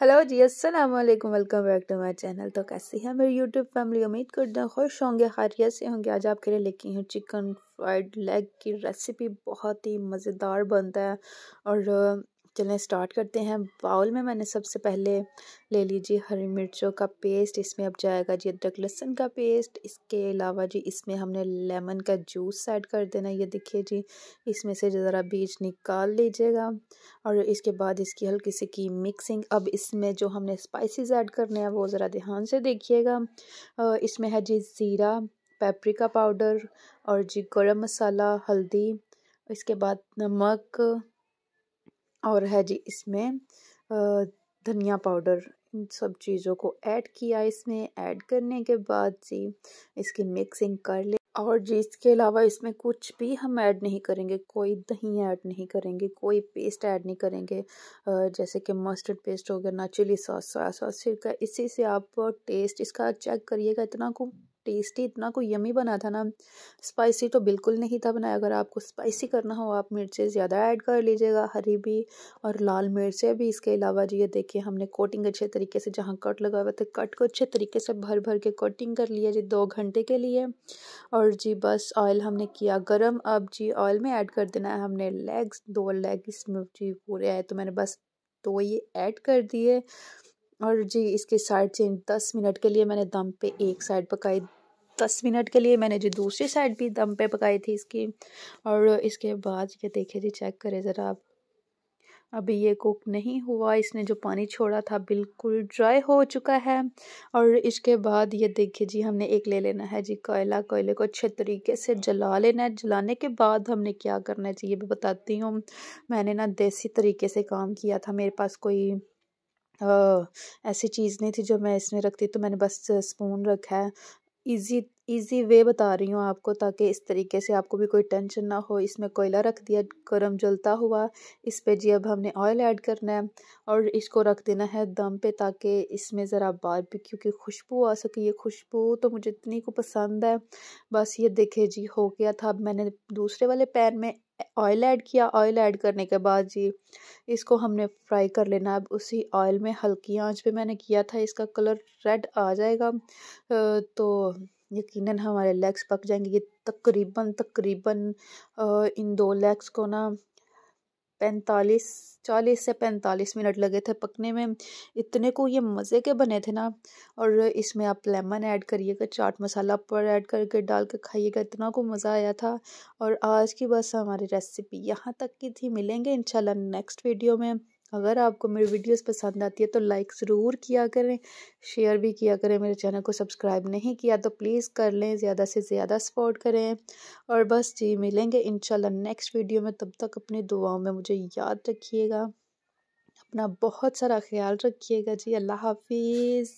hello जी अस्सलाम वालेकुम welcome back to my channel तो कैसी है मेरी यूट्यूब फैमिली उम्मीद कर हैं खुश होंगे खैरियत से होंगे आज आपके लिए लेके हूँ चिकन फ्राइड लेग की रेसिपी बहुत ही मज़ेदार बनता है और चलें स्टार्ट करते हैं बाउल में मैंने सबसे पहले ले लीजिए हरी मिर्चों का पेस्ट इसमें अब जाएगा जी अदरक लहसुन का पेस्ट इसके अलावा जी इसमें हमने लेमन का जूस ऐड कर देना ये देखिए जी इसमें से ज़रा बीज निकाल लीजिएगा और इसके बाद इसकी हल्की सी की मिक्सिंग अब इसमें जो हमने स्पाइसेस ऐड करने हैं वो ज़रा ध्यान से देखिएगा इसमें है जी ज़ीरा पेपरिका पाउडर और जी गरम मसाला हल्दी इसके बाद नमक और है जी इसमें धनिया पाउडर इन सब चीज़ों को ऐड किया इसमें ऐड करने के बाद जी इसकी मिक्सिंग कर ले और जी इसके अलावा इसमें कुछ भी हम ऐड नहीं करेंगे कोई दही ऐड नहीं करेंगे कोई पेस्ट ऐड नहीं करेंगे जैसे कि मस्टर्ड पेस्ट हो गया ना चिली सॉस सोया सॉस सिरका इसी से आप टेस्ट इसका चेक करिएगा इतना को टेस्टी इतना को यमी बना था ना स्पाइसी तो बिल्कुल नहीं था बनाया अगर आपको स्पाइसी करना हो आप मिर्चें ज़्यादा ऐड कर लीजिएगा हरी भी और लाल मिर्चें भी इसके अलावा जी ये देखिए हमने कोटिंग अच्छे तरीके से जहाँ कट लगा हुआ था कट को अच्छे तरीके से भर भर के कोटिंग कर लिया जी दो घंटे के लिए और जी बस ऑयल हमने किया गर्म अब जी ऑयल में ऐड कर देना है हमने लेग्स दो लेग इसमें जी पूरे आए तो मैंने बस दो ये ऐड कर दिए और जी इसकी साइड चेंज दस मिनट के लिए मैंने दम पे एक साइड पकाई दस मिनट के लिए मैंने जी दूसरी साइड भी दम पे पकाई थी इसकी और इसके बाद ये देखे जी चेक करें ज़रा आप अभी ये कुक नहीं हुआ इसने जो पानी छोड़ा था बिल्कुल ड्राई हो चुका है और इसके बाद ये देखिए जी हमने एक ले लेना है जी कोयला कोयले को अच्छे तरीके से जला लेना है जलाने के बाद हमने क्या करना है जी ये भी बताती हूँ मैंने ना देसी तरीके से काम किया था मेरे पास कोई ऐसी चीज़ नहीं थी जो मैं इसमें रखती तो मैंने बस स्पून रखा है ईज़ी ईज़ी वे बता रही हूँ आपको ताकि इस तरीके से आपको भी कोई टेंशन ना हो इसमें कोयला रख दिया गर्म जलता हुआ इस पे जी अब हमने ऑयल ऐड करना है और इसको रख देना है दम पे ताकि इसमें ज़रा बारबेक्यू की खुशबू आ सके ये खुशबू तो मुझे इतनी को पसंद है बस ये देखे जी हो गया था अब मैंने दूसरे वाले पैन में ऑयल ऐड किया ऑयल ऐड करने के बाद जी इसको हमने फ्राई कर लेना अब उसी ऑयल में हल्की आंच पे मैंने किया था इसका कलर रेड आ जाएगा तो यकीनन हमारे लेग्स पक जाएंगे ये तकरीबन तकरीबन इन दो लेग्स को ना पैंतालीस चालीस से पैंतालीस मिनट लगे थे पकने में इतने को ये मज़े के बने थे ना और इसमें आप लेमन ऐड करिएगा चाट मसाला पर ऐड करके डाल के खाइएगा इतना को मज़ा आया था और आज की बस हमारी रेसिपी यहाँ तक की थी मिलेंगे इंशाल्लाह नेक्स्ट वीडियो में अगर आपको मेरी वीडियोस पसंद आती है तो लाइक ज़रूर किया करें शेयर भी किया करें मेरे चैनल को सब्सक्राइब नहीं किया तो प्लीज़ कर लें ज़्यादा से ज़्यादा सपोर्ट करें और बस जी मिलेंगे इन नेक्स्ट वीडियो में तब तक अपनी दुआओं में मुझे याद रखिएगा अपना बहुत सारा ख्याल रखिएगा जी अल्लाह हाफिज़